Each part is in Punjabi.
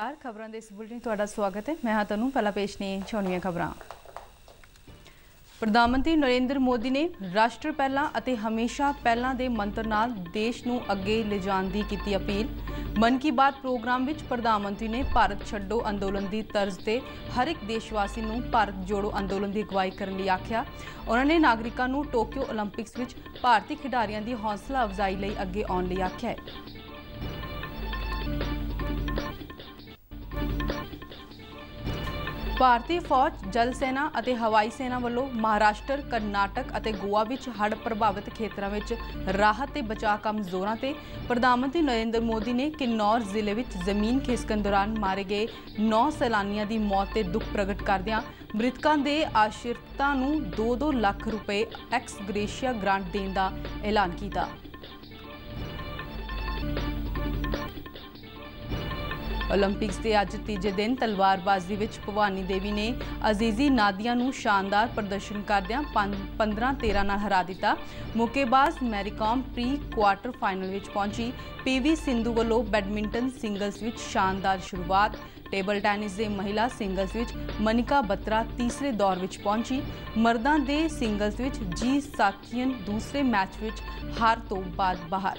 ਨਮਸਕਾਰ ਖਬਰਾਂ ਦੇ ਇਸ ਬੁਲਟਿਨ ਤੁਹਾਡਾ ਸਵਾਗਤ ਹੈ ਮੈਂ ਹਾਂ ਤੁਹਾਨੂੰ ਪਹਿਲਾ ਪੇਸ਼ ਨੇ ਛੋਣੀਆਂ ਖਬਰਾਂ ਪ੍ਰਧਾਨ ਮੰਤਰੀ ਨਰਿੰਦਰ ਮੋਦੀ ਨੇ ਰਾਸ਼ਟਰ ਪਹਿਲਾਂ ਅਤੇ ਹਮੇਸ਼ਾ ਪਹਿਲਾਂ ਦੇ ਮੰਤਰ ਨਾਲ ਦੇਸ਼ ਨੂੰ ਅੱਗੇ ਲਿਜਾਣ ਦੀ ਕੀਤੀ ਅਪੀਲ ਮਨ ਕੀ ਬਾਤ ਪ੍ਰੋਗਰਾਮ ਵਿੱਚ ਪ੍ਰਧਾਨ ਮੰਤਰੀ ਨੇ ਭਾਰਤ ਛੱਡੋ ਅੰਦੋਲਨ ਦੀ ਤਰਜ਼ ਤੇ ਹਰ ਇੱਕ ਦੇਸ਼ਵਾਸੀ ਨੂੰ ਭਾਰਤ ਜੋੜੋ ਅੰਦੋਲਨ ਦੀ ਅਗਵਾਈ ਕਰਨ ਲਈ ਆਖਿਆ ਉਹਨਾਂ ਨੇ ਨਾਗਰਿਕਾਂ ਨੂੰ ਟੋਕੀਓ 올림픽ਸ ਵਿੱਚ ਭਾਰਤੀ ਖਿਡਾਰੀਆਂ ਦੀ ਹੌਸਲਾ ਅਫਜ਼ਾਈ ਲਈ ਅੱਗੇ ਆਉਣ ਲਈ ਆਖਿਆ ਹੈ ਭਾਰਤੀ ਫੌਜ ਜਲ ਸੈਨਾ ਅਤੇ ਹਵਾਈ ਸੈਨਾ ਵੱਲੋਂ ਮਹਾਰਾਸ਼ਟਰ, ਕਰਨਾਟਕ ਅਤੇ ਗੋਆ ਵਿੱਚ ਹੜ੍ਹ ਪ੍ਰਭਾਵਿਤ ਖੇਤਰਾਂ ਵਿੱਚ ਰਾਹਤ ਤੇ ਬਚਾਅ ਕੰਮ ਜ਼ੋਰਾਂ ਤੇ ਪ੍ਰਧਾਨ ਮੰਤਰੀ ਨਰਿੰਦਰ ਮੋਦੀ ਨੇ ਕਿਨੌਰ ਜ਼ਿਲ੍ਹੇ ਵਿੱਚ ਜ਼ਮੀਨ ਖਿਸਕਣ ਦੌਰਾਨ ਮਾਰੇ ਗਏ 9 ਸੈਲਾਨੀਆਂ ਦੀ ਮੌਤ ਤੇ ਦੁੱਖ ਪ੍ਰਗਟ ਕਰਦਿਆਂ ਮ੍ਰਿਤਕਾਂ ਦੇ ਆਸ਼ਰਿਤਾਂ ਨੂੰ 2-2 ਲੱਖ ਰੁਪਏ ਐਕਸ ਗ੍ਰੇਸ਼ੀਆ ਗ੍ਰਾਂਟ ਦੇਣ ਦਾ ਐਲਾਨ ਕੀਤਾ। ਓਲੰਪਿਕਸ ਦੇ ਅੱਜ ਤੀਜੇ ਦਿਨ ਤਲਵਾਰਬਾਜ਼ੀ ਵਿੱਚ ਭਵਾਨੀ ਦੇਵੀ ਨੇ ਅਜ਼ੀਜ਼ੀ ਨਾਦੀਆਂ ਨੂੰ ਸ਼ਾਨਦਾਰ ਪ੍ਰਦਰਸ਼ਨ ਕਰਦਿਆਂ 15-13 ਨਾਲ ਹਰਾ ਦਿੱਤਾ ਮੁੱਕੇਬਾਜ਼ ਮੈਰੀਕਾਮ ਪ੍ਰੀ ਕੁਆਟਰ ਫਾਈਨਲ ਵਿੱਚ ਪਹੁੰਚੀ ਪੀਵੀ ਸਿੰਧੂ ਵੱਲੋਂ ਬੈਡਮਿੰਟਨ ਸਿੰਗਲਸ ਵਿੱਚ ਸ਼ਾਨਦਾਰ ਸ਼ੁਰੂਆਤ ਟੇਬਲ ਟੈਨਿਸ ਦੇ ਮਹਿਲਾ ਸਿੰਗਲਸ ਵਿੱਚ ਮਨਿਕਾ ਬੱਤਰਾ ਤੀਸਰੇ ਦੌਰ ਵਿੱਚ ਪਹੁੰਚੀ ਮਰਦਾਂ ਦੇ ਸਿੰਗਲਸ ਵਿੱਚ ਜੀ ਸਾਕੀਅਨ ਦੂਸਰੇ ਮੈਚ ਵਿੱਚ ਹਾਰ ਤੋਂ ਬਾਅਦ ਬਾਹਰ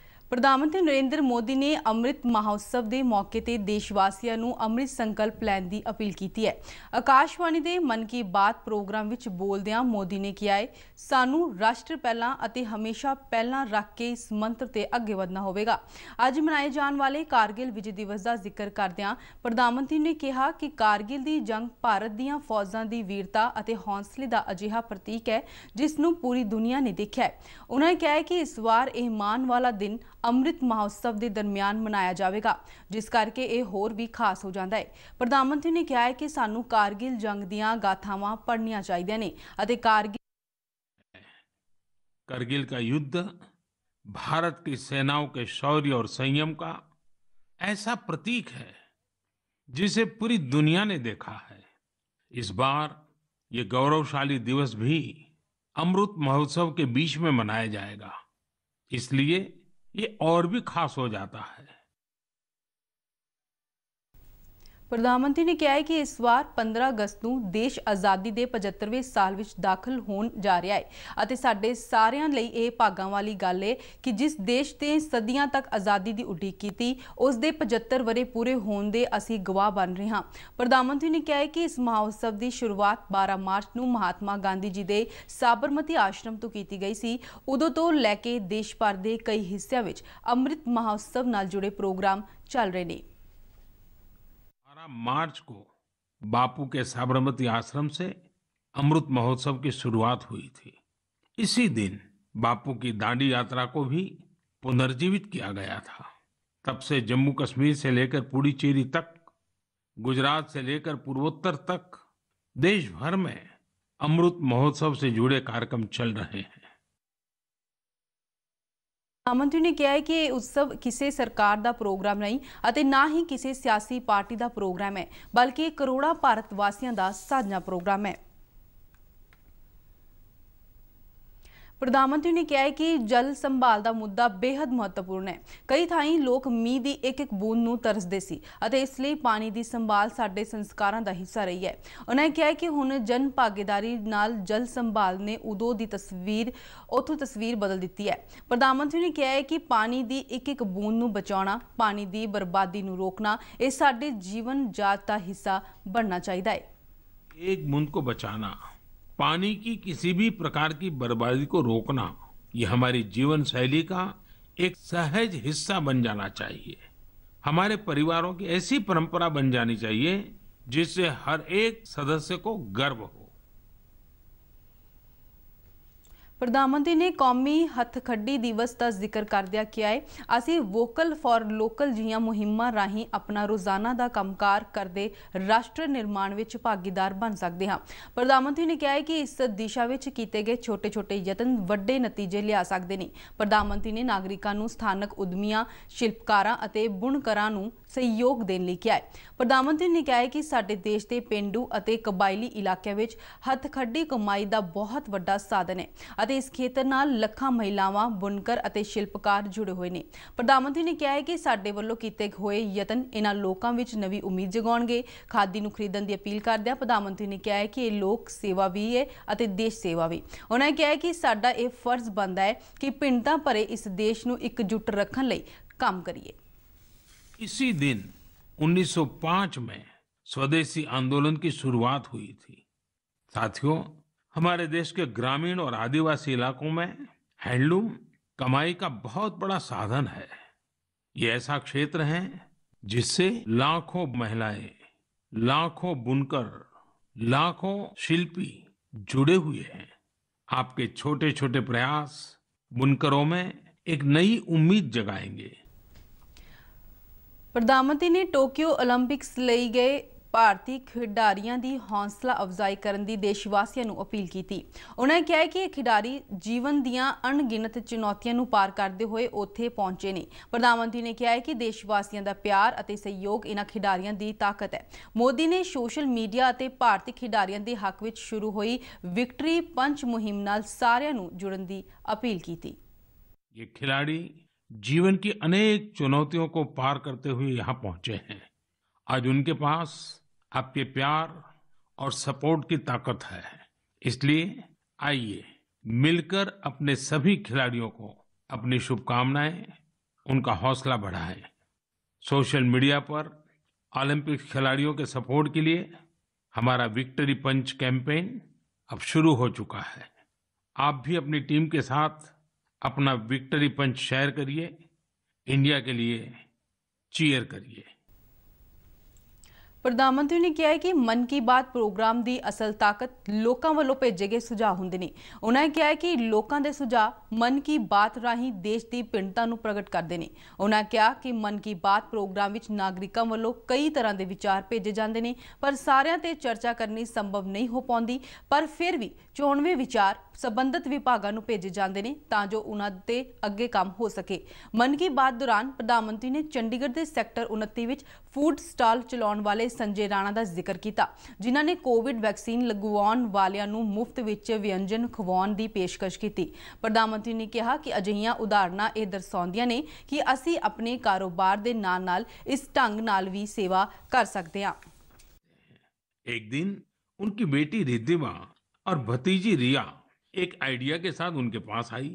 ਪ੍ਰਧਾਨ ਮੰਤਰੀ ਨਰਿੰਦਰ ਮੋਦੀ ਨੇ ਅੰਮ੍ਰਿਤ ਮਹੋਤਸਵ ਦੇ ਮੌਕੇ ਤੇ ਦੇਸ਼ ਵਾਸੀਆਂ ਨੂੰ ਅੰਮ੍ਰਿਤ ਸੰਕਲਪ ਲੈਣ ਦੀ ਅਪੀਲ ਕੀਤੀ ਹੈ ਆਕਾਸ਼ਵਾਣੀ ਦੇ ਮਨ ਕੀ ਬਾਤ ਪ੍ਰੋਗਰਾਮ ਵਿੱਚ ਬੋਲਦਿਆਂ ਮੋਦੀ ਨੇ ਕਿਹਾ ਹੈ ਸਾਨੂੰ ਰਾਸ਼ਟਰ ਪਹਿਲਾਂ ਅਤੇ ਹਮੇਸ਼ਾ ਪਹਿਲਾਂ ਰੱਖ ਕੇ ਇਸ ਮੰਤਰ ਤੇ ਅੱਗੇ ਵਧਣਾ ਹੋਵੇਗਾ ਅੱਜ ਮਨਾਏ ਜਾਣ ਵਾਲੇ ਕਾਰਗਿਲ ਵਿਜੇ ਦਿਵਸ ਦਾ ਜ਼ਿਕਰ ਕਰਦਿਆਂ ਪ੍ਰਧਾਨ ਮੰਤਰੀ ਨੇ ਕਿਹਾ ਕਿ ਕਾਰਗਿਲ ਦੀ ਜੰਗ ਭਾਰਤ ਦੀਆਂ ਫੌਜਾਂ ਦੀ ਵੀਰਤਾ ਅਤੇ ਹੌਸਲੇ ਦਾ ਅਜਿਹਾ ਪ੍ਰਤੀਕ ਹੈ ਜਿਸ ਨੂੰ ਪੂਰੀ ਦੁਨੀਆ ਨੇ ਦੇਖਿਆ ਹੈ ਉਹਨਾਂ ਨੇ ਕਿਹਾ ਕਿ ਇਸ ਵਾਰ ਇਹ ਮਾਨ ਵਾਲਾ ਦਿਨ अमृत महोत्सव के दरमियान मनाया जाएगा जिस करके ये होर भी खास हो जाता है प्रधानमंत्री ने कहा है कि सू कारगिल जंग दाथाव पढ़निया चाहिए ने कारगिल का युद्ध भारत की सेनाओं के शौर्य और संयम का ऐसा प्रतीक है जिसे पूरी दुनिया ने देखा है इस बार ये गौरवशाली दिवस भी अमृत महोत्सव के बीच में मनाया जाएगा इसलिए ये और भी खास हो जाता है ਪ੍ਰਧਾਨ ਮੰਤਰੀ ਨੇ ਕਿਹਾ ਹੈ ਕਿ ਇਸ ਵਾਰ 15 ਅਗਸਤ ਨੂੰ ਦੇਸ਼ ਆਜ਼ਾਦੀ ਦੇ 75ਵੇਂ ਸਾਲ ਵਿੱਚ ਦਾਖਲ ਹੋਣ ਜਾ ਰਿਹਾ ਹੈ ਅਤੇ ਸਾਡੇ ਸਾਰਿਆਂ ਲਈ ਇਹ ਭਾਗਾਂ ਵਾਲੀ ਗੱਲ ਹੈ ਕਿ ਜਿਸ ਦੇਸ਼ ਤੇ ਸਦੀਆਂ ਤੱਕ ਆਜ਼ਾਦੀ ਦੀ ਉਡੀਕ ਕੀਤੀ ਉਸ ਦੇ 75 ਵਰੇ ਪੂਰੇ ਹੋਣ ਦੇ ਅਸੀਂ ਗਵਾਹ ਬਣ ਰਹੇ ਹਾਂ ਪ੍ਰਧਾਨ ਮੰਤਰੀ ਨੇ ਕਿਹਾ ਹੈ ਕਿ ਇਸ ਮਹਾਉਤਸਵ ਦੀ ਸ਼ੁਰੂਆਤ 12 ਮਾਰਚ ਨੂੰ ਮਹਾਤਮਾ ਗਾਂਧੀ ਜੀ ਦੇ ਸਾਬਰਮਤੀ ਆਸ਼ਰਮ ਤੋਂ ਕੀਤੀ ਗਈ ਸੀ ਉਦੋਂ ਤੋਂ ਲੈ ਕੇ ਦੇਸ਼ ਭਰ ਦੇ ਕਈ ਹਿੱਸਿਆਂ ਵਿੱਚ ਅੰਮ੍ਰਿਤ ਮਹਾਉਤਸਵ ਨਾਲ ਜੁੜੇ ਪ੍ਰੋਗਰਾਮ ਚੱਲ ਰਹੇ ਨੇ 18 मार्च को बापू के साबरमती आश्रम से अमृत महोत्सव की शुरुआत हुई थी इसी दिन बापू की दांडी यात्रा को भी पुनर्जीवित किया गया था तब से जम्मू कश्मीर से लेकर पुडुचेरी तक गुजरात से लेकर पूर्वोत्तर तक देश भर में अमृत महोत्सव से जुड़े कार्यक्रम चल रहे हैं ਮੰਤਰੀ ਨੇ ਕਿਹਾ ਹੈ ਕਿ ਇਹ ਉਤਸਵ ਕਿਸੇ ਸਰਕਾਰ ਦਾ ਪ੍ਰੋਗਰਾਮ ਨਹੀਂ ਅਤੇ ਨਾ ਹੀ ਕਿਸੇ ਸਿਆਸੀ ਪਾਰਟੀ ਦਾ ਪ੍ਰੋਗਰਾਮ ਹੈ ਬਲਕਿ ਕਰੋੜਾਂ ਭਾਰਤ ਵਾਸੀਆਂ ਦਾ ਸਾਂਝਾ ਪ੍ਰੋਗਰਾਮ ਹੈ ਪ੍ਰਧਾਨ ਮੰਤਰੀ ਨੇ ਕਿਹਾ ਹੈ ਕਿ ਜਲ ਸੰਭਾਲ ਦਾ ਮੁੱਦਾ ਬੇहद ਮਹੱਤਵਪੂਰਨ ਹੈ ਕਈ ਥਾਈਂ ਲੋਕ ਮੀਂਹ ਦੀ ਇੱਕ ਇੱਕ ਬੂੰਦ ਨੂੰ ਤਰਸਦੇ ਸੀ ਅਤੇ ਇਸ ਲਈ ਪਾਣੀ ਦੀ ਸੰਭਾਲ ਸਾਡੇ ਸੰਸਕਾਰਾਂ ਦਾ ਹਿੱਸਾ ਰਹੀ ਹੈ ਉਹਨਾਂ ਨੇ ਕਿਹਾ ਕਿ ਹੁਣ ਜਨ ਭਾਗੀਦਾਰੀ ਨਾਲ ਜਲ ਸੰਭਾਲ ਨੇ ਉਦੋਂ ਦੀ ਤਸਵੀਰ ਉਥੋਂ ਤਸਵੀਰ ਬਦਲ ਦਿੱਤੀ ਹੈ ਪ੍ਰਧਾਨ ਮੰਤਰੀ ਨੇ ਕਿਹਾ ਹੈ ਕਿ ਪਾਣੀ ਦੀ ਇੱਕ ਇੱਕ ਬੂੰਦ ਨੂੰ ਬਚਾਉਣਾ ਪਾਣੀ ਦੀ ਬਰਬਾਦੀ ਨੂੰ ਰੋਕਣਾ ਇਹ ਸਾਡੇ ਜੀਵਨ ਜਾਤ ਦਾ ਹਿੱਸਾ ਬਣਨਾ ਚਾਹੀਦਾ ਹੈ ਇੱਕ ਬੂੰਦ ਕੋ ਬਚਾਉਣਾ पानी की किसी भी प्रकार की बर्बादी को रोकना ये हमारी जीवन शैली का एक सहज हिस्सा बन जाना चाहिए हमारे परिवारों की ऐसी परंपरा बन जानी चाहिए जिससे हर एक सदस्य को गर्व हो ਪ੍ਰਧਾਨ ਮੰਤਰੀ ਨੇ ਕੌਮੀ ਹੱਥਖੱਡੀ ਦਿਵਸ ਦਾ ਜ਼ਿਕਰ ਕਰਦਿਆਂ ਕਿਹਾ ਹੈ ਅਸੀਂ ਵੋਕਲ ਫਾਰ ਲੋਕਲ ਜੀਆਂ ਮੁਹਿੰਮਾਂ ਰਾਹੀਂ ਆਪਣਾ ਰੋਜ਼ਾਨਾ ਦਾ ਕੰਮਕਾਰ ਕਰਦੇ ਰਾਸ਼ਟਰ ਨਿਰਮਾਣ ਵਿੱਚ ਭਾਗੀਦਾਰ ਬਣ ਸਕਦੇ ਹਾਂ ਪ੍ਰਧਾਨ ਮੰਤਰੀ ਨੇ ਕਿਹਾ ਹੈ ਕਿ ਇਸ ਦਿਸ਼ਾ ਵਿੱਚ ਕੀਤੇ ਗਏ ਛੋਟੇ-ਛੋਟੇ ਯਤਨ ਵੱਡੇ ਨਤੀਜੇ ਲਿਆ ਸਕਦੇ ਨੇ ਪ੍ਰਧਾਨ ਮੰਤਰੀ ਨੇ ਨਾਗਰਿਕਾਂ ਨੂੰ ਸਥਾਨਕ ਉਦਮੀਆਂ ਸ਼ਿਲਪਕਾਰਾਂ ਅਤੇ ਬੁਣਕਰਾਂ ਨੂੰ ਸਹਿਯੋਗ ਦੇਣ ਲਈ ਕਿਹਾ ਹੈ ਪ੍ਰਧਾਨ ਮੰਤਰੀ ਨੇ ਕਿਹਾ ਹੈ ਕਿ ਸਾਡੇ ਦੇਸ਼ ਦੇ ਪਿੰਡੂ ਅਤੇ ਕਬਾਇਲੀ ਇਲਾਕਿਆਂ ਵਿੱਚ ਹੱਥਖੱਡੀ ਕਮਾਈ ਦਾ ਬਹੁਤ ਵੱਡਾ ਸਾਧਨ ਹੈ ਅਤੇ ਇਸ ਖੇਤਰ ਨਾਲ ਲੱਖਾਂ ਮਹਿਲਾਵਾਂ ਬੁਨਕਰ ਅਤੇ ਸ਼ਿਲਪਕਾਰ ਜੁੜੇ ਹੋਏ ਨੇ ਪ੍ਰਧਾਨ ਮੰਤਰੀ ਨੇ ਕਿਹਾ ਹੈ ਕਿ ਸਾਡੇ ਵੱਲੋਂ ਕੀਤੇ ਹੋਏ ਯਤਨ ਇਹਨਾਂ ਲੋਕਾਂ ਵਿੱਚ ਨਵੀਂ ਉਮੀਦ ਜਗਾਉਣਗੇ ਖਾਦੀ ਨੂੰ ਖਰੀਦਣ ਦੀ ਅਪੀਲ ਕਰਦਿਆਂ ਪ੍ਰਧਾਨ ਮੰਤਰੀ ਨੇ ਕਿਹਾ ਹੈ ਕਿ ਇਹ ਲੋਕ ਸੇਵਾ ਵੀ ਹੈ ਅਤੇ ਦੇਸ਼ ਸੇਵਾ ਵੀ ਉਹਨਾਂ ਨੇ ਕਿਹਾ ਹੈ ਕਿ ਸਾਡਾ ਇਹ ਫਰਜ਼ ਬਣਦਾ ਹੈ ਕਿ ਪਿੰਡਾਂ ਭਰੇ ਇਸ ਦੇਸ਼ ਨੂੰ ਇੱਕਜੁੱਟ ਰੱਖਣ ਲਈ ਕੰਮ ਕਰੀਏ ਇਸੇ ਦਿਨ 1905 ਮੈਂ ਸਵਦੇਸੀ ਅੰਦੋਲਨ ਦੀ ਸ਼ੁਰੂਆਤ ਹੋਈ ਸੀ ਸਾਥੀਓ हमारे देश के ग्रामीण और आदिवासी इलाकों में हैंडलूम कमाई का बहुत बड़ा साधन है ये ऐसा क्षेत्र है जिससे लाखों महिलाएं लाखों बुनकर लाखों शिल्पी जुड़े हुए हैं आपके छोटे छोटे प्रयास बुनकरों में एक नई उम्मीद जगाएंगे प्रधानमंत्री ने टोक्यो ओलंपिक्स ਲਈ गए ਭਾਰਤੀ ਖਿਡਾਰੀਆਂ ਦੀ ਹੌਸਲਾ ਅਫਜ਼ਾਈ ਕਰਨ ਦੀ ਦੇਸ਼ ਵਾਸੀਆਂ ਨੂੰ ਅਪੀਲ ਕੀਤੀ ਉਹਨਾਂ ਕਿਹਾ ਕਿ ਇਹ ਖਿਡਾਰੀ ਜੀਵਨ ਦੀਆਂ ਅਣਗਿਣਤ ਚੁਣੌਤੀਆਂ ਨੂੰ ਪਾਰ ਕਰਦੇ ਹੋਏ ਉੱਥੇ ਪਹੁੰਚੇ ਨੇ ਪ੍ਰਧਾਨ ਮੰਤਰੀ ਨੇ ਕਿਹਾ ਕਿ ਦੇਸ਼ ਵਾਸੀਆਂ ਦਾ ਪਿਆਰ ਅਤੇ ਸਹਿਯੋਗ ਇਹਨਾਂ ਖਿਡਾਰੀਆਂ ਦੀ ਤਾਕਤ ਹੈ ਮੋਦੀ ਨੇ ਸੋਸ਼ਲ ਮੀਡੀਆ ਅਤੇ ਭਾਰਤੀ ਖਿਡਾਰੀਆਂ ਦੇ ਹੱਕ ਵਿੱਚ ਸ਼ੁਰੂ ਹੋਈ ਵਿਕਟਰੀ ਪੰਚ ਮੁਹਿੰਮ ਨਾਲ ਸਾਰਿਆਂ ਨੂੰ ਜੁੜਨ ਦੀ ਅਪੀਲ ਕੀਤੀ ये खिलाड़ी जीवन की अनेक चुनौतियों को पार करते हुए ਪਹੁੰਚੇ पहुंचे हैं आज उनके पास आपके प्यार और सपोर्ट की ताकत है इसलिए आइए मिलकर अपने सभी खिलाड़ियों को अपनी शुभकामनाएं उनका हौसला बढ़ाएं सोशल मीडिया पर ओलंपिक खिलाड़ियों के सपोर्ट के लिए हमारा विक्ट्री पंच कैंपेन अब शुरू हो चुका है आप भी अपनी टीम के साथ अपना विक्ट्री पंच शेयर करिए इंडिया के लिए चीयर करिए ਪ੍ਰਧਾਨ ਮੰਤਰੀ ਨੇ ਕਿਹਾ ਕਿ ਮਨ ਕੀ ਬਾਤ ਪ੍ਰੋਗਰਾਮ ਦੀ ਅਸਲ ਤਾਕਤ ਲੋਕਾਂ ਵੱਲੋਂ ਭੇਜੇ ਗਏ ਸੁਝਾਅ ਹੁੰਦੇ ਨੇ ਉਹਨਾਂ ਨੇ ਕਿਹਾ ਕਿ ਲੋਕਾਂ ਦੇ ਸੁਝਾਅ ਮਨ ਕੀ ਬਾਤ ਰਾਹੀਂ ਦੇਸ਼ ਦੀ ਪਿੰਡਤਾ ਨੂੰ ਪ੍ਰਗਟ ਕਰਦੇ ਨੇ ਉਹਨਾਂ ਕਿਹਾ ਕਿ ਮਨ ਕੀ ਬਾਤ ਪ੍ਰੋਗਰਾਮ ਵਿੱਚ ਨਾਗਰਿਕਾਂ ਵੱਲੋਂ ਕਈ ਤਰ੍ਹਾਂ ਦੇ ਵਿਚਾਰ ਭੇਜੇ ਜਾਂਦੇ ਨੇ ਪਰ ਸਾਰਿਆਂ ਤੇ ਚਰਚਾ ਕਰਨੀ ਸੰਭਵ ਨਹੀਂ ਹੋ ਪਾਉਂਦੀ ਪਰ ਫਿਰ ਵੀ 94 ਵਿਚਾਰ ਸਬੰਧਤ ਵਿਭਾਗਾਂ ਨੂੰ ਭੇਜੇ ਜਾਂਦੇ ਨੇ ਤਾਂ ਜੋ ਉਹਨਾਂ ਤੇ ਅੱਗੇ ਕੰਮ ਹੋ ਸਕੇ ਮਨ ਕੀ ਬਾਤ ਦੌਰਾਨ ਪ੍ਰਧਾਨ ਮੰਤਰੀ ਨੇ ਚੰਡੀਗੜ੍ਹ ਦੇ ਸੈਕਟਰ 29 ਵਿੱਚ ਫੂਡ ਸਟਾਲ ਚਲਾਉਣ ਵਾਲੇ ਸੰਜੇ ਰਾਣਾ ਦਾ ਜ਼ਿਕਰ ਕੀਤਾ ਜਿਨ੍ਹਾਂ ਨੇ ਕੋਵਿਡ ਵੈਕਸੀਨ ਲਗਵਾਉਣ ਵਾਲਿਆਂ ਨੂੰ ਮੁਫਤ ਵਿੱਚ ਵਿਅੰਜਨ ਖਵਾਉਣ ਦੀ ਪੇਸ਼ਕਸ਼ ਕੀਤੀ ਪ੍ਰਧਾਨ ਮੰਤਰੀ ਨੇ ਕਿਹਾ ਕਿ ਅਜਿਹੀਆਂ ਉਦਾਹਰਨਾਂ ਇਹ ਦਰਸਾਉਂਦੀਆਂ ਨੇ ਕਿ ਅਸੀਂ ਆਪਣੇ ਕਾਰੋਬਾਰ ਦੇ ਨਾਲ ਨਾਲ ਇਸ ਢੰਗ ਨਾਲ ਵੀ सेवा कर सकते हैं एक दिन उनकी बेटी रिद्धिमा और भतीजी रिया एक आइडिया के साथ उनके पास आई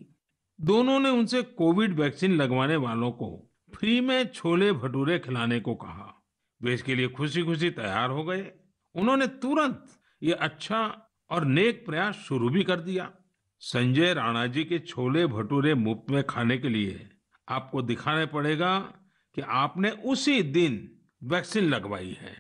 दोनों ने उनसे कोविड वैक्सीन लगवाने वालों को फ्री में छोले भटूरे खिलाने को कहा वे इसके लिए खुशी खुशी तैयार हो गए उन्होंने तुरंत ये अच्छा और नेक प्रयास शुरू भी कर दिया संजय राणा जी के छोले भटूरे मुफ्त में खाने के लिए आपको दिखाना पड़ेगा कि आपने उसी दिन वैक्सीन लगवाई है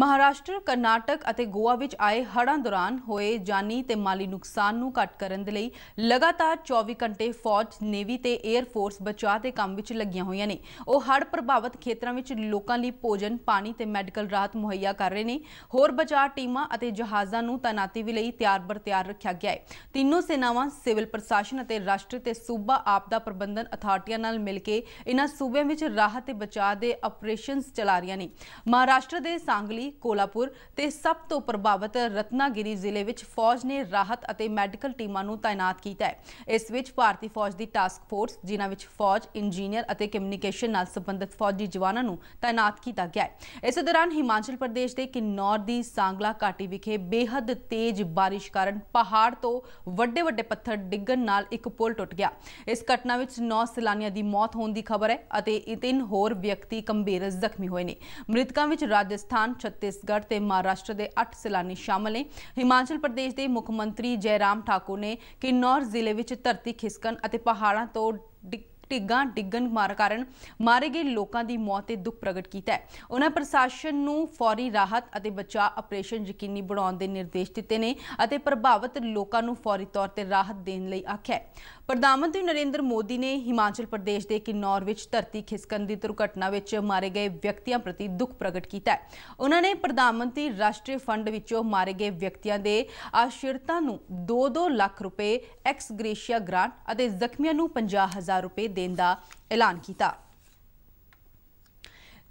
ਮਹਾਰਾਸ਼ਟਰ ਕਰਨਾਟਕ ਅਤੇ ਗੋਆ ਵਿੱਚ ਆਏ ਹੜ੍ਹਾਂ ਦੌਰਾਨ ਹੋਏ ਜਾਨੀ ਤੇ ਮਾਲੀ ਨੁਕਸਾਨ ਨੂੰ ਘਟ ਕਰਨ ਦੇ ਲਈ ਲਗਾਤਾਰ 24 ਘੰਟੇ ਫੌਜ ਨੇਵੀ ਤੇ 에ਅਰ ਫੋਰਸ ਬਚਾਅ ਦੇ ਕੰਮ ਵਿੱਚ ਲੱਗੀਆਂ ਹੋਈਆਂ ਨੇ ਉਹ ਹੜ੍ਹ ਪ੍ਰਭਾਵਿਤ ਖੇਤਰਾਂ ਵਿੱਚ ਲੋਕਾਂ ਲਈ ਭੋਜਨ ਪਾਣੀ ਤੇ ਮੈਡੀਕਲ ਰਾਹਤ ਮੁਹੱਈਆ ਕਰ ਰਹੇ ਨੇ ਹੋਰ ਬਚਾਅ ਟੀਮਾਂ ਅਤੇ ਜਹਾਜ਼ਾਂ ਨੂੰ ਤਾਇਨਾਤੀ ਵੀ ਲਈ ਤਿਆਰ ਬਰ ਤਿਆਰ ਰੱਖਿਆ ਗਿਆ ਹੈ ਤਿੰਨੋਂ ਸੈਨਾਵਾਂ ਸਿਵਲ ਪ੍ਰਸ਼ਾਸਨ ਅਤੇ ਰਾਸ਼ਟਰ ਤੇ ਸੂਬਾ ਆਪਦਾ ਪ੍ਰਬੰਧਨ ਅਥਾਰਟੀਆਂ ਨਾਲ ਮਿਲ ਕੇ ਇਹਨਾਂ ਸੂਬਿਆਂ ਵਿੱਚ ਰਾਹਤ ਤੇ ਬਚਾਅ ਦੇ ਆਪਰੇਸ਼ਨਸ ਚਲਾ ਰਹੀਆਂ ਨੇ ਮਹਾਰਾਸ਼ਟਰ ਦੇ ਸਾਂਗਲੀ ਮੋਹਾਲੀ ਕੋਲਾਪੁਰ ਤੇ ਸਭ ਤੋਂ ਪ੍ਰਭਾਵਿਤ ਰਤਨਾਗਿਰੀ ਜ਼ਿਲ੍ਹੇ ਵਿੱਚ ਫੌਜ ਨੇ ਰਾਹਤ ਅਤੇ ਮੈਡੀਕਲ ਟੀਮਾਂ ਨੂੰ ਤਾਇਨਾਤ ਕੀਤਾ ਹੈ ਇਸ ਵਿੱਚ ਭਾਰਤੀ ਫੌਜ ਦੀ ਟਾਸਕ ਫੋਰਸ ਜਿਨ੍ਹਾਂ ਵਿੱਚ ਫੌਜ ਇੰਜੀਨੀਅਰ ਅਤੇ ਕਮਿਊਨੀਕੇਸ਼ਨ ਨਾਲ ਸੰਬੰਧਿਤ ਫੌਜੀ ਜਵਾਨਾਂ ਨੂੰ ਤਾਇਨਾਤ ਕੀਤਾ ਗਿਆ ਹੈ ਇਸ ਦੌਰਾਨ ਹਿਮਾਚਲ ਪ੍ਰਦੇਸ਼ ਦੇ ਕਿਨੌਰ ਦੀ ਸਾਂਗਲਾ ਘਾਟੀ ਵਿਖੇ ਬੇਹੱਦ ਤੇਜ਼ ਬਾਰਿਸ਼ ਕਾਰਨ ਪਹਾੜ ਤੋਂ ਵੱਡੇ ਵੱਡੇ ਪੱਥਰ ਡਿੱਗਣ ਨਾਲ ਇੱਕ ਪੁਲ ਟੁੱਟ ਗਿਆ ਇਸ ਘਟਨਾ ਵਿੱਚ 9 ਸਲਾਨੀਆਂ ਦੀ ਮੌਤ ਹੋਣ ਦੀ ਖਬਰ ਹੈ ਅਤੇ ਤਿੰਨ ਹੋਰ ਵਿਅਕਤੀ ਗੰਭੀਰ ਜ਼ਖਮੀ ਹੋਏ ਨੇ ਮ੍ਰਿਤਕਾਂ ਵਿੱਚ ਰਾਜਸਥਾਨ ਛੱਤੀਸਗੜ੍ਹ ਤੇ ਮਹਾਰਾਸ਼ਟਰ ਦੇ 8 ਸੈਲਾਨੀ ਸ਼ਾਮਲ ਨੇ ਹਿਮਾਚਲ ਪ੍ਰਦੇਸ਼ ਦੇ ਮੁੱਖ ਮੰਤਰੀ ਜੈਰਾਮ ਠਾਕੁਰ ਨੇ ਕਿਨੌਰ ਜ਼ਿਲ੍ਹੇ ਵਿੱਚ ਧਰਤੀ ਖਿਸਕਣ ਅਤੇ ਪਹਾੜਾਂ ਤੋਂ ਟਿੱਗਾਂ ਡਿੱਗਣ ਮਾਰ ਕਾਰਨ ਮਾਰੇ ਗਏ ਲੋਕਾਂ ਦੀ ਮੌਤ ਤੇ ਦੁੱਖ ਪ੍ਰਗਟ ਕੀਤਾ ਹੈ ਉਹਨਾਂ ਪ੍ਰਸ਼ਾਸਨ ਨੂੰ ਫੌਰੀ ਰਾਹਤ ਅਤੇ ਬਚਾਅ ਆਪਰੇਸ਼ਨ ਯਕੀਨੀ ਬਣਾਉਣ ਦੇ ਨਿਰਦੇਸ਼ ਦਿੱਤੇ ਨੇ ਅਤੇ ਪ੍ਰਭਾਵਿਤ ਲੋਕਾਂ ਨੂੰ ਫੌਰੀ ਤੌਰ ਤੇ ਰਾਹਤ ਦੇਣ ਲਈ ਆਖਿਆ ਪ੍ਰਧਾਨ ਮੰਤਰੀ ਨਰਿੰਦਰ ਮੋਦੀ ਨੇ ਹਿਮਾਚਲ ਪ੍ਰਦੇਸ਼ ਦੇ ਕਿਨੌਰ ਵਿੱਚ ਧਰਤੀ ਖਿਸਕਣ ਦੀ ਦੁਰਘਟਨਾ ਵਿੱਚ ਮਾਰੇ ਗਏ ਵਿਅਕਤੀਆਂ ਪ੍ਰਤੀ ਦੁੱਖ ਪ੍ਰਗਟ ਕੀਤਾ ਹੈ ਉਹਨਾਂ ਨੇ ਪ੍ਰਧਾਨ ਮੰਤਰੀ ਰਾਸ਼ਟਰੀ ਫੰਡ ਵਿੱਚੋਂ ਮਾਰੇ ਗਏ ਵਿਅਕਤੀਆਂ ਦੇ ਆਸ਼ਰਿਤਾਂ ਨੂੰ 2-2 ਲੱਖ ਰੁਪਏ ਐਕਸ ਗ੍ਰੇਸ਼ੀਆ ਗ੍ਰਾਂਟ ਅਤੇ ਜ਼ਖਮੀਆਂ ਨੂੰ 50000 ਰੁਪਏ ਦੇਣ ਦਾ ਐਲਾਨ ਕੀਤਾ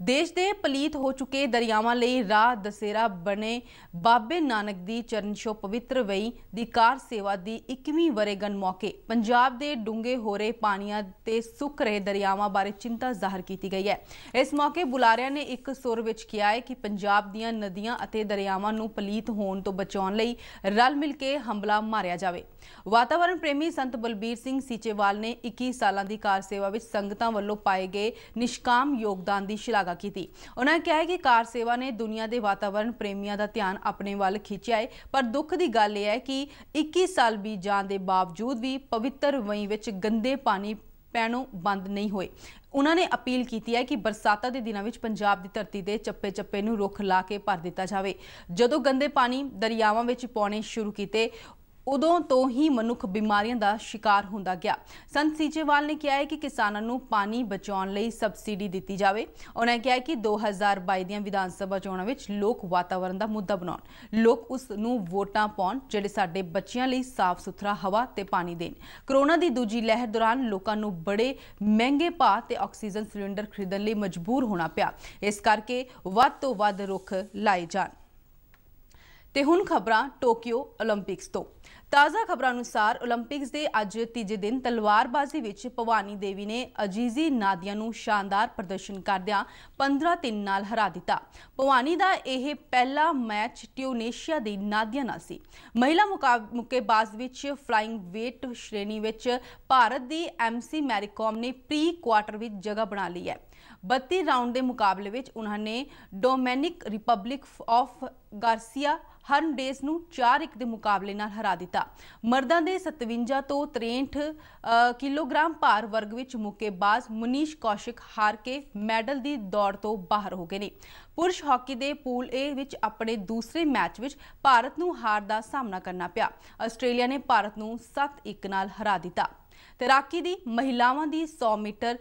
ਦੇਸ਼ ਦੇ ਪਲੀਤ ਹੋ ਚੁੱਕੇ ਦਰਿਆਵਾਂ ਲਈ ਰਾਹ ਦਸੇਰਾ ਬਣੇ ਬਾਬੇ ਨਾਨਕ ਦੀ ਚਰਨ ਛੋ ਪਵਿੱਤਰ ਵਈ ਦੀ ਕਾਰ ਸੇਵਾ ਦੀ 21ਵੀਂ ਵਰੇਗਨ ਮੌਕੇ ਪੰਜਾਬ ਦੇ ਡੂੰਗੇ ਹੋ ਰਹੇ ਪਾਣੀਆਂ ਤੇ ਸੁੱਕ ਰਹੇ ਦਰਿਆਵਾਂ ਬਾਰੇ ਚਿੰਤਾ ਜ਼ਾਹਰ ਕੀਤੀ ਗਈ ਹੈ ਇਸ ਮੌਕੇ ਬੁਲਾਰਿਆਂ ਨੇ ਇੱਕ ਸੁਰ ਵਿੱਚ ਕਿਹਾ ਹੈ ਕਿ ਪੰਜਾਬ ਦੀਆਂ ਨਦੀਆਂ ਅਤੇ ਦਰਿਆਵਾਂ ਨੂੰ ਪਲੀਤ ਹੋਣ ਤੋਂ ਬਚਾਉਣ ਲਈ ਰਲ ਮਿਲ ਕੇ ਹੰਬਲਾ ਮਾਰਿਆ ਜਾਵੇ ਵਾਤਾਵਰਣ ਪ੍ਰੇਮੀ ਸੰਤ ਬਲਬੀਰ ਸਿੰਘ ਸੀਚੇਵਾਲ ਨੇ 21 ਸਾਲਾਂ ਦੀ ਕਾਰ ਸੇਵਾ ਵਿੱਚ ਸੰਗਤਾਂ ਵੱਲੋਂ ਪਾਏ ਗਏ ਨਿਸ਼ਕਾਮ ਯੋਗਦਾਨ ਦੀ ਸ਼ਲਾਘਾ ਕੀਤੀ ਉਹਨਾਂ ਨੇ ਕਿਹਾ ਕਿ ਕਾਰ ਸੇਵਾ ਨੇ ਦੁਨੀਆ ਦੇ ਵਾਤਾਵਰਣ ਪ੍ਰੇਮੀਆਂ ਦਾ ਧਿਆਨ ਆਪਣੇ ਵੱਲ ਖਿੱਚਿਆ ਹੈ ਪਰ ਦੁੱਖ ਦੀ ਗੱਲ ਇਹ ਹੈ ਕਿ 21 ਸਾਲ ਵੀ ਜਾਣ ਦੇ ਬਾਵਜੂਦ ਵੀ ਪਵਿੱਤਰ ਵਈ ਵਿੱਚ ਗੰਦੇ ਪਾਣੀ ਪੈਣੋਂ ਬੰਦ ਨਹੀਂ ਹੋਏ ਉਹਨਾਂ ਨੇ ਅਪੀਲ ਕੀਤੀ ਹੈ ਕਿ ਬਰਸਾਤਾਂ ਦੇ ਦਿਨਾਂ ਵਿੱਚ ਪੰਜਾਬ ਦੀ ਧਰਤੀ ਦੇ ਚੱਪੇ-ਚੱਪੇ ਨੂੰ ਰੁੱਖ ਲਾ ਕੇ ਭਰ ਦਿੱਤਾ ਜਾਵੇ ਜਦੋਂ ਗੰਦੇ ਪਾਣੀ ਦਰਿਆਵਾਂ ਵਿੱਚ ਪਾਉਣੇ ਸ਼ੁਰੂ ਕੀਤੇ ਉਦੋਂ ਤੋਂ ਹੀ ਮਨੁੱਖ ਬਿਮਾਰੀਆਂ ਦਾ ਸ਼ਿਕਾਰ ਹੁੰਦਾ ਗਿਆ ਸੰਤ ਸੀਜੇਵਾਲ ਨੇ ਕਿਹਾ ਹੈ ਕਿ ਕਿਸਾਨਾਂ ਨੂੰ ਪਾਣੀ ਬਚਾਉਣ ਲਈ ਸਬਸਿਡੀ ਦਿੱਤੀ ਜਾਵੇ ਉਹਨਾਂ ਨੇ ਕਿਹਾ ਕਿ 2022 ਦੀਆਂ ਵਿਧਾਨ ਸਭਾ ਚੋਣਾਂ ਵਿੱਚ ਲੋਕ ਵਾਤਾਵਰਣ ਦਾ ਮੁੱਦਾ ਬਣਾਉਣ ਲੋਕ ਉਸ ਨੂੰ ਵੋਟਾਂ ਪਾਉਣ ਜਿਹੜੇ ਸਾਡੇ ਬੱਚਿਆਂ ਲਈ ਸਾਫ਼ ਸੁਥਰਾ ਹਵਾ ਤੇ ਪਾਣੀ ਦੇਣ ਕਰੋਨਾ ਦੀ ਦੂਜੀ ਲਹਿਰ ਦੌਰਾਨ ਲੋਕਾਂ ਨੂੰ ਬੜੇ ਮਹਿੰਗੇ ਭਾਅ ਤੇ ਆਕਸੀਜਨ ਸਿਲੰਡਰ ਖਰੀਦਣ ਲਈ ਮਜਬੂਰ ਹੋਣਾ ਪਿਆ ਇਸ ਕਰਕੇ ਵੱਧ ਤੋਂ ਵੱਧ ਰੁੱਖ ਲਾਏ ਜਾਣ ਤੇ ਹੁਣ ਖਬਰਾਂ ਟੋਕੀਓ 올림픽ਸ ਤੋਂ ਤਾਜ਼ਾ ਖਬਰਾਂ ਅਨੁਸਾਰ 올림픽ਸ ਦੇ ਅੱਜ ਤੀਜੇ ਦਿਨ ਤਲਵਾਰਬਾਜ਼ੀ ਵਿੱਚ ਭਵਾਨੀ ਦੇਵੀ ਨੇ ਅਜੀਜ਼ੀ ਨਾਦੀਆਂ ਨੂੰ ਸ਼ਾਨਦਾਰ ਪ੍ਰਦਰਸ਼ਨ ਕਰਦਿਆਂ 15-3 ਨਾਲ ਹਰਾ ਦਿੱਤਾ ਭਵਾਨੀ ਦਾ ਇਹ ਪਹਿਲਾ ਮੈਚ ਟਿਊਨੀਸ਼ੀਆ ਦੀ ਨਾਦੀਆਂ ਨਾਲ ਸੀ ਮਹਿਲਾ ਮੁਕਾਬਲੇਬਾਜ਼ ਵਿੱਚ ਫਲਾਈਂਗ ਵੇਟ ਸ਼੍ਰੇਣੀ ਵਿੱਚ ਭਾਰਤ ਦੀ ਐਮਸੀ ਮੈਰੀਕੋਮ ਨੇ ਪ੍ਰੀ ਕੁਆਟਰ ਵਿੱਚ ਜਗ੍ਹਾ ਬਣਾ ਲਈ ਹੈ 32 ਰਾਉਂਡ ਦੇ ਮੁਕਾਬਲੇ ਵਿੱਚ ਉਹਨਾਂ ਨੇ Dominican republic of Garcia Hernandez ਨੂੰ 4-1 ਦੇ ਮੁਕਾਬਲੇ ਨਾਲ ਹਰਾ ਦਿੱਤਾ ਮਰਦਾਂ ਦੇ 57 ਤੋਂ 63 ਕਿਲੋਗ੍ਰਾਮ ਭਾਰ ਵਰਗ ਵਿੱਚ ਮੁੱਕੇਬਾਜ਼ ਮੁਨੀਸ਼ ਕੌਸ਼ਿਕ ਹਾਰ ਕੇ ਮੈਡਲ ਦੀ ਦੌੜ ਤੋਂ ਬਾਹਰ ਹੋ ਗਏ ਨੇ ਪੁਰਸ਼ ਹਾਕੀ ਦੇ ਪੂਲ A ਵਿੱਚ ਆਪਣੇ ਦੂਸਰੇ ਮੈਚ ਵਿੱਚ ਭਾਰਤ ਨੂੰ ਹਾਰ ਦਾ ਸਾਹਮਣਾ ਕਰਨਾ ਪਿਆ ਆਸਟ੍ਰੇਲੀਆ ਨੇ ਭਾਰਤ ਨੂੰ 7-1 ਨਾਲ ਹਰਾ ਦਿੱਤਾ ਤੈਰਾਕੀ ਦੀ ਮਹਿਲਾਵਾਂ ਦੀ 100 ਮੀਟਰ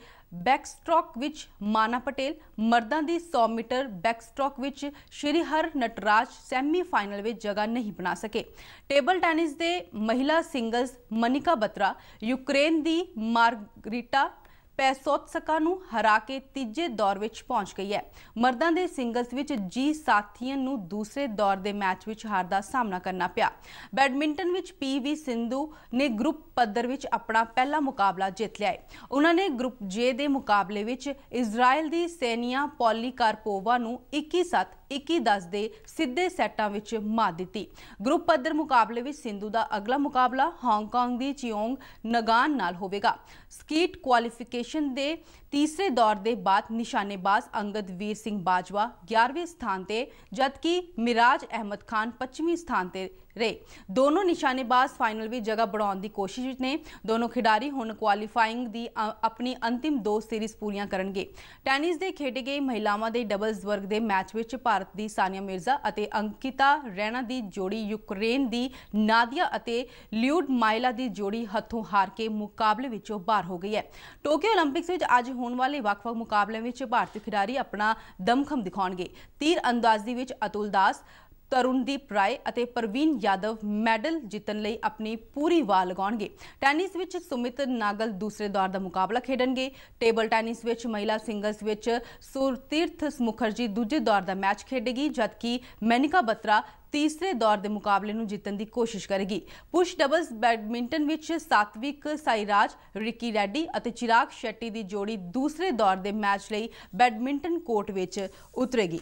ਬੈਕਸਟ੍ਰੋਕ ਵਿੱਚ ਮਾਨਾ ਪਟੇਲ ਮਰਦਾਂ ਦੀ 100 ਮੀਟਰ ਬੈਕਸਟ੍ਰੋਕ ਵਿੱਚ ਸ਼੍ਰੀ ਹਰ ਨਟਰਾਜ ਸੈਮੀਫਾਈਨਲ ਵਿੱਚ ਜਗ੍ਹਾ ਨਹੀਂ ਬਣਾ ਸਕੇ ਟੇਬਲ ਟੈਨਿਸ ਦੇ ਮਹਿਲਾ ਸਿੰਗਲਸ ਮਨਿਕਾ ਬਤਰਾ ਯੂਕਰੇਨ ਦੀ ਮਾਰਗਰੀਟਾ ਪੈਸੋਤਸਕਾ ਨੂੰ ਹਰਾ ਕੇ ਤੀਜੇ ਦੌਰ ਵਿੱਚ ਪਹੁੰਚ ਗਈ ਹੈ ਮਰਦਾਂ ਦੇ ਸਿੰਗਲਸ ਵਿੱਚ ਜੀ ਸਾਥੀਆਂ ਨੂੰ ਦੂਸਰੇ ਦੌਰ ਦੇ ਮੈਚ ਵਿੱਚ ਹਾਰ ਦਾ ਸਾਹਮਣਾ ਕਰਨਾ ਪਿਆ ਬੈਡਮਿੰਟਨ ਵਿੱਚ ਪੀਵੀ ਸਿੰਧੂ ਨੇ ਗਰੁੱਪ ਪੱਧਰ ਵਿੱਚ ਆਪਣਾ ਪਹਿਲਾ ਮੁਕਾਬਲਾ ਜਿੱਤ ਲਿਆ ਹੈ ਉਹਨਾਂ ਨੇ ਗਰੁੱਪ ਜੇ ਦੇ ਮੁਕਾਬਲੇ ਵਿੱਚ ਇਜ਼ਰਾਈਲ ਦੀ ਸੈਨੀਆ ਪੋਲੀਕਾਰਪੋਵਾ ਨੂੰ 21-7 21-10 ਦੇ ਸਿੱਧੇ ਸੈੱਟਾਂ ਵਿੱਚ ਮਾਤ ਦਿੱਤੀ ਗਰੁੱਪ ਪੱਧਰ ਮੁਕਾਬਲੇ ਵਿੱਚ ਸਿੰਧੂ ਦਾ ਅਗਲਾ ਮੁਕਾਬਲਾ ਹਾਂਗਕਾਂਗ ਦੀ ਚਿਓਂਗ ਨਗਾਨ ਨਾਲ ਹੋਵੇਗਾ ਸਕੀਟ ਕੁਆਲੀਫਿਕੇਸ਼ਨ ਦੇ ਤੀਸਰੇ ਦੌਰ ਦੇ ਬਾਅਦ ਨਿਸ਼ਾਨੇਬਾਜ਼ ਅੰਗਦ ਵੀਰ ਸਿੰਘ ਬਾਜਵਾ 11ਵੇਂ ਸਥਾਨ ਤੇ ਜਦਕਿ ਮਿਰਾਜ ਅਹਿਮਦ ਖਾਨ 25ਵੇਂ ਸਥਾਨ ਤੇ ਰਹੇ ਦੋਨੋਂ ਨਿਸ਼ਾਨੇਬਾਜ਼ ਫਾਈਨਲ ਵਿੱਚ ਜਗ੍ਹਾ ਬਣਾਉਣ ਦੀ ਕੋਸ਼ਿਸ਼ ਵਿੱਚ ਨੇ ਦੋਨੋਂ ਖਿਡਾਰੀ ਹੁਣ ਕੁਆਲੀਫਾਈਂਗ ਦੀ ਆਪਣੀ ਅੰਤਿਮ ਦੋ ਸੀਰੀਜ਼ ਪੂਰੀਆਂ ਕਰਨਗੇ ਟੈਨਿਸ ਦੇ ਖੇਡੇ ਗਏ ਮਹਿਲਾਵਾਂ ਦੇ ਡਬਲਜ਼ ਵਰਗ ਦੇ ਮੈਚ ਵਿੱਚ ਭਾਰਤ ਦੀ ਸਾਨੀਆ ਮਿਰਜ਼ਾ ਅਤੇ ਅੰਕਿਤਾ ਰੈਣਾ ਦੀ ਜੋੜੀ ਯੂਕਰੇਨ ਦੀ ਨਾਦੀਆ ਅਤੇ ਲਿਊਡ ਮਾਇਲਾ ਦੀ ਜੋੜੀ ਹੱਥੋਂ ਹਾਰ ਕੇ ਮੁਕਾਬਲੇ ਵਿੱਚੋਂ ਬਾਹਰ ਹੋ ਗਈ ਹੈ ਟੋਕੀਓ 올림픽ਸ ਵਿੱਚ ਅੱਜ ਹੋਣ ਵਾਲੇ ਵੱਖ-ਵੱਖ ਮੁਕਾਬਲਿਆਂ ਵਿੱਚ ਭਾਰਤੀ ਖਿਡਾਰੀ ਆਪਣਾ ਦਮਖਮ ਦਿਖਾਉਣਗੇ ਤੀਰ ਅੰਦਾਜ਼ੀ ਵਿੱਚ ਅਤੁਲ ਦਾਸ ਤਰੁਣਦੀਪ ਰਾਏ ਅਤੇ ਪ੍ਰਵੀਨ ਯਾਦਵ ਮੈਡਲ ਜਿੱਤਣ ਲਈ ਆਪਣੀ ਪੂਰੀ ਵਾਰ ਲਗਾਉਣਗੇ ਟੈਨਿਸ ਵਿੱਚ ਸੁਮਿਤ ਨਾਗਲ ਦੂਸਰੇ ਦੌਰ ਦਾ ਮੁਕਾਬਲਾ ਖੇਡਣਗੇ ਟੇਬਲ ਟੈਨਿਸ ਵਿੱਚ ਮਹਿਲਾ ਸਿੰਗਲਸ ਵਿੱਚ ਸੁਰਤੀਰਥ ਮੁਖਰਜੀ ਦੂਜੇ ਦੌਰ ਦਾ ਮੈਚ ਖੇਡੇਗੀ ਜਦਕਿ ਮੈਨਿਕਾ ਬਤਰਾ ਤੀਸਰੇ ਦੌਰ ਦੇ ਮੁਕਾਬਲੇ ਨੂੰ ਜਿੱਤਣ ਦੀ ਕੋਸ਼ਿਸ਼ ਕਰੇਗੀ ਪੁਸ਼ ਡਬਲਸ ਬੈਡਮਿੰਟਨ ਵਿੱਚ ਸਾਤਵਿਕ ਸਾਈਰਾਜ ਰਿੱਕੀ ਰੈਡੀ ਅਤੇ ਚਿਰਾਗ ਸ਼ੈਟੀ ਦੀ ਜੋੜੀ ਦੂਸਰੇ ਦੌਰ ਦੇ ਮੈਚ ਲਈ ਬੈਡਮਿੰਟਨ ਕੋਰਟ ਵਿੱਚ ਉਤਰੇਗੀ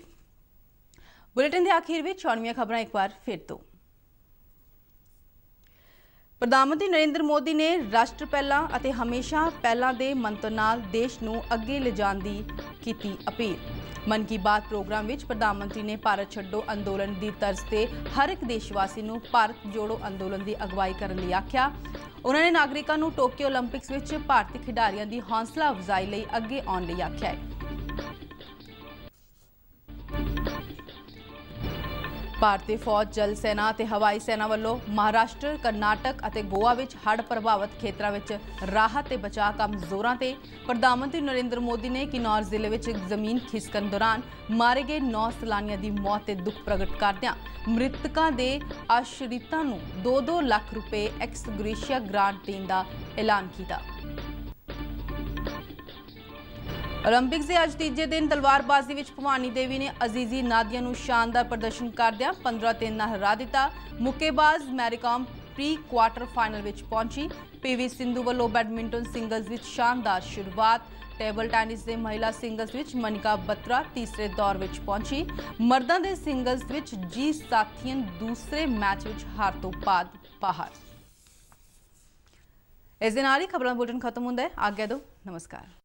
ਬੁਲੇਟਿਨ ਦੇ ਆਖੀਰ ਵਿੱਚ ਚੌਣਵੀਆਂ ਖਬਰਾਂ ਇੱਕ ਵਾਰ ਫਿਰ ਤੋਂ ਪ੍ਰਧਾਨ ਮੰਤਰੀ ਨਰਿੰਦਰ ਮੋਦੀ ਨੇ ਰਾਸ਼ਟਰ ਪਹਿਲਾਂ ਅਤੇ ਹਮੇਸ਼ਾ ਪਹਿਲਾਂ ਦੇ ਮੰਤਰ ਨਾਲ ਦੇਸ਼ ਨੂੰ ਅੱਗੇ ਲਿਜਾਣ ਦੀ ਕੀਤੀ ਅਪੀਲ ਮਨ ਕੀ ਬਾਤ ਪ੍ਰੋਗਰਾਮ ਵਿੱਚ ਪ੍ਰਧਾਨ ਮੰਤਰੀ ਨੇ ਭਾਰਤ ਛੱਡੋ ਅੰਦੋਲਨ ਦੀ ਤਰਜ਼ ਤੇ ਹਰ ਇੱਕ ਦੇਸ਼ਵਾਸੀ ਨੂੰ ਭਾਰਤ ਜੋੜੋ ਅੰਦੋਲਨ ਦੀ ਅਗਵਾਈ ਕਰਨ ਲਈ ਆਖਿਆ ਉਹਨਾਂ ਨੇ ਨਾਗਰਿਕਾਂ ਨੂੰ ਟੋਕੀਓ 올림픽ਸ ਵਿੱਚ ਭਾਰਤੀ ਖਿਡਾਰੀਆਂ ਦੀ ਹੌਸਲਾ ਅਫਜ਼ਾਈ ਲਈ ਅੱਗੇ ਆਉਣ ਲਈ ਆਖਿਆ ਹੈ ਭਾਰਤੀ ਫੌਜ ਜਲ ਸੈਨਾ ਤੇ ਹਵਾਈ ਸੈਨਾ ਵੱਲੋਂ ਮਹਾਰਾਸ਼ਟਰ ਕਰਨਾਟਕ ਅਤੇ ਗੋਆ ਵਿੱਚ ਹੜ੍ਹ ਪ੍ਰਭਾਵਿਤ ਖੇਤਰਾਂ ਵਿੱਚ ਰਾਹਤ ਤੇ ਬਚਾਅ ਕੰਮ ਜ਼ੋਰਾਂ ਤੇ ਪ੍ਰਧਾਨ ਮੰਤਰੀ ਨਰਿੰਦਰ ਮੋਦੀ ਨੇ ਕਿਨੌਰ ਜ਼ਿਲ੍ਹੇ ਵਿੱਚ ਜ਼ਮੀਨ ਖਿਸਕਣ ਦੌਰਾਨ ਮਾਰੇ ਗਏ 9 ਸਲਾਨੀਆਂ ਦੀ ਮੌਤ ਤੇ ਦੁੱਖ ਪ੍ਰਗਟ ਕਰਦਿਆਂ ਮ੍ਰਿਤਕਾਂ ਦੇ ਆਸ਼ਰਿਤਾਂ ਨੂੰ 2-2 ਲੱਖ ਰੁਪਏ ਐਕਸ ਗ੍ਰੇਸ਼ੀਆ ਗ੍ਰਾਂਟ ਦੇਣ ਦਾ ਐਲਾਨ ਕੀਤਾ ਓਲੰਪਿਕ ਦੇ ਅੱਜ ਤੀਜੇ ਦਿਨ ਤਲਵਾਰਬਾਜ਼ੀ ਵਿੱਚ ਭਵਾਨੀ ਦੇਵੀ ਨੇ ਅਜ਼ੀਜ਼ੀ ਨਾਦੀਆਂ ਨੂੰ ਸ਼ਾਨਦਾਰ ਪ੍ਰਦਰਸ਼ਨ ਕਰਦਿਆਂ 15 3 ਨਾਲ ਹਰਾ ਦਿੱਤਾ ਮੁੱਕੇਬਾਜ਼ ਮੈਰੀਕਾਮ ਪ੍ਰੀ ਕੁਆਟਰ ਫਾਈਨਲ ਵਿੱਚ ਪਹੁੰਚੀ ਪੀਵੀ ਸਿੰਧੂ ਵੱਲੋਂ ਬੈਡਮਿੰਟਨ ਸਿੰਗਲਸ ਵਿੱਚ ਸ਼ਾਨਦਾਰ ਸ਼ੁਰੂਆਤ ਟੇਬਲ ਟੈਨਿਸ ਦੇ ਮਹਿਲਾ ਸਿੰਗਲਸ ਵਿੱਚ ਮਨਿਕਾ ਬਤਰਾ ਤੀਸਰੇ ਦੌਰ ਵਿੱਚ ਪਹੁੰਚੀ ਮਰਦਾਂ ਦੇ ਸਿੰਗਲਸ ਵਿੱਚ ਜੀ ਸਾਥੀਆਂ ਦੂਸਰੇ ਮੈਚ ਵਿੱਚ ਹਾਰ ਤੋਂ ਬਾਅਦ ਬਾਹਰ ਇਸ ਦਿਨ ਆਲੀ ਖਬਰਾਂ ਬੁਲਟਨ ਖਤਮ ਹੁੰਦਾ ਹੈ ਆਗਿਆ ਦੋ ਨਮਸਕਾਰ